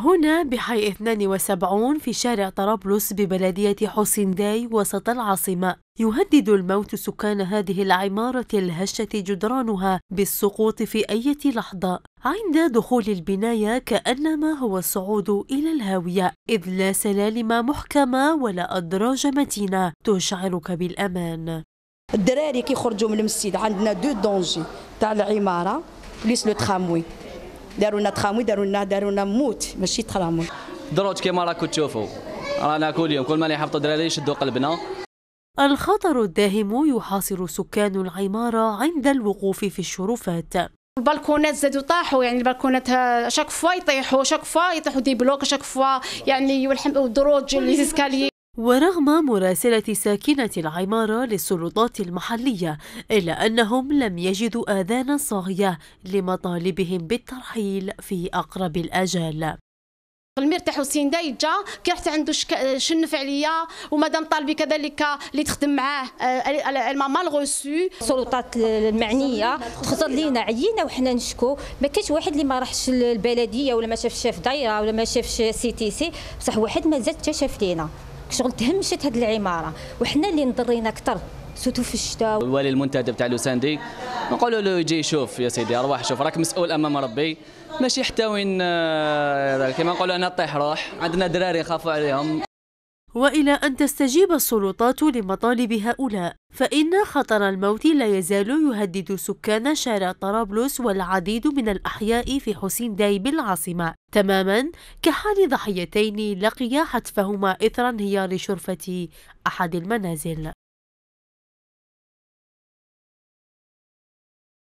هنا بحي 72 في شارع طرابلس ببلدية حسين داي وسط العاصمة يهدد الموت سكان هذه العمارة الهشة جدرانها بالسقوط في أي لحظة عند دخول البناية كأنما هو الصعود إلى الهاوية إذ لا سلالم محكمة ولا أدراج متينة تشعرك بالأمان الدراري كيخرجوا من المسجد عندنا دو دونجي تاع العمارة بليس لو تراموي دارونا تخامي دارونا دارونا موت ماشي تخامو دروج كيما راكم تشوفوا رانا كل يوم كل ما نحبط دراري يشدوا قلبنا الخطر الداهم يحاصر سكان العمارة عند الوقوف في الشرفات البلكونات زادوا طاحوا يعني البلكونات شاك فوا يطيحوا شاك فوا يطيحوا دي بلوك شاك فوا يعني والدروج زيسكالي ورغم مراسلة ساكنة العمارة للسلطات المحلية إلا أنهم لم يجدوا آذانا صاغية لمطالبهم بالترحيل في أقرب الأجال المرتاح حسين دا جا كي رحت عنده شك... شنف عليا ومدام طالبي كذلك اللي تخدم معاه الما مال غوسو السلطات المعنيه تخطر لينا عينا وحنا نشكو ما كاينش واحد اللي ما راحش للبلديه ولا ما شافش شاف دايره ولا ما شافش سي تي سي بصح واحد مازال حتى شاف لينا شغل تهمشت هذه العماره وحنا اللي نضرينا اكثر سوتو في الشتاء الوالي المنتدب تاع لوساندي نقولوا له يجي شوف يا سيدي ارواح شوف راك مسؤول امام ربي ماشي حتى وين آه، كما نقولوا انا طيح روح عندنا دراري خافوا عليهم والى ان تستجيب السلطات لمطالب هؤلاء فان خطر الموت لا يزال يهدد سكان شارع طرابلس والعديد من الاحياء في حسين داي بالعاصمه تماما كحال ضحيتين لقيا حتفهما اثر انهيار شرفه احد المنازل